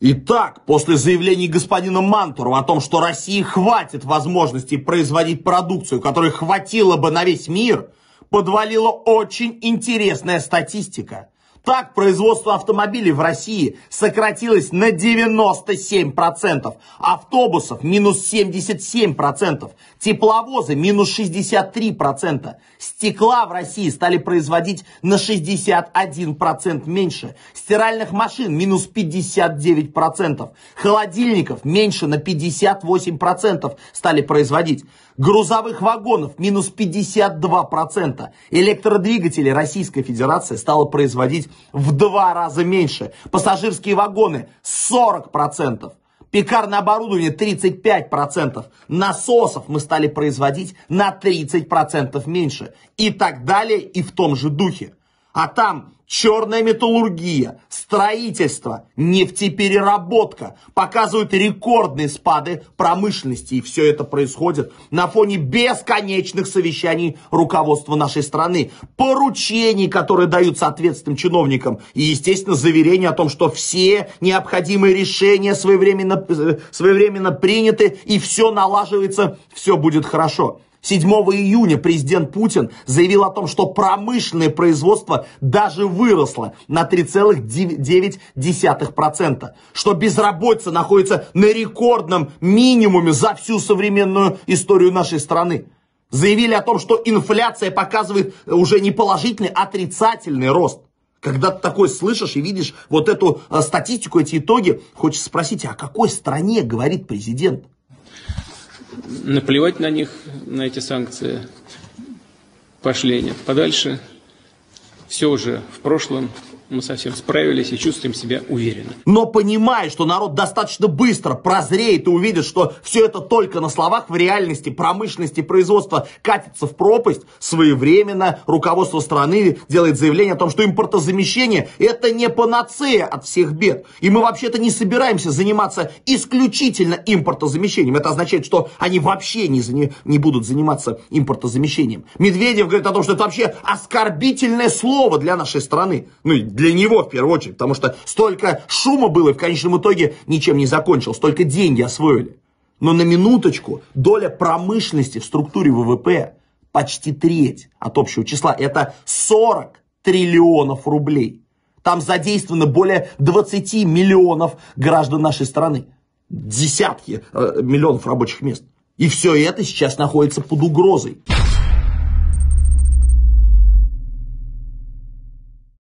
Итак, после заявлений господина Мантуру о том, что России хватит возможностей производить продукцию, которой хватило бы на весь мир, подвалила очень интересная статистика. Так, производство автомобилей в России сократилось на 97%, автобусов минус 77%, тепловозы минус 63%, стекла в России стали производить на 61% меньше, стиральных машин минус 59%, холодильников меньше на 58% стали производить, грузовых вагонов минус 52%, электродвигатели Российской Федерации стало производить в два раза меньше. Пассажирские вагоны 40%. Пекарное оборудование 35%. Насосов мы стали производить на 30% меньше. И так далее, и в том же духе. А там черная металлургия, строительство, нефтепереработка показывают рекордные спады промышленности. И все это происходит на фоне бесконечных совещаний руководства нашей страны, поручений, которые даются ответственным чиновникам, и, естественно, заверения о том, что все необходимые решения своевременно, э, своевременно приняты, и все налаживается, все будет хорошо. 7 июня президент Путин заявил о том, что промышленное производство даже выросло на 3,9%, что безработица находится на рекордном минимуме за всю современную историю нашей страны. Заявили о том, что инфляция показывает уже не положительный, а отрицательный рост. Когда ты такой слышишь и видишь вот эту э, статистику, эти итоги, хочется спросить, а о какой стране говорит президент? наплевать на них, на эти санкции, пошли они подальше. Все уже в прошлом, мы совсем справились и чувствуем себя уверенно. Но понимая, что народ достаточно быстро прозреет и увидит, что все это только на словах, в реальности промышленности производства катится в пропасть, своевременно руководство страны делает заявление о том, что импортозамещение это не панацея от всех бед. И мы вообще-то не собираемся заниматься исключительно импортозамещением. Это означает, что они вообще не, зани... не будут заниматься импортозамещением. Медведев говорит о том, что это вообще оскорбительное слово для нашей страны. Ну, для него в первую очередь, потому что столько шума было и в конечном итоге ничем не закончилось, столько деньги освоили. Но на минуточку доля промышленности в структуре ВВП почти треть от общего числа. Это 40 триллионов рублей. Там задействовано более 20 миллионов граждан нашей страны. Десятки э, миллионов рабочих мест. И все это сейчас находится под угрозой.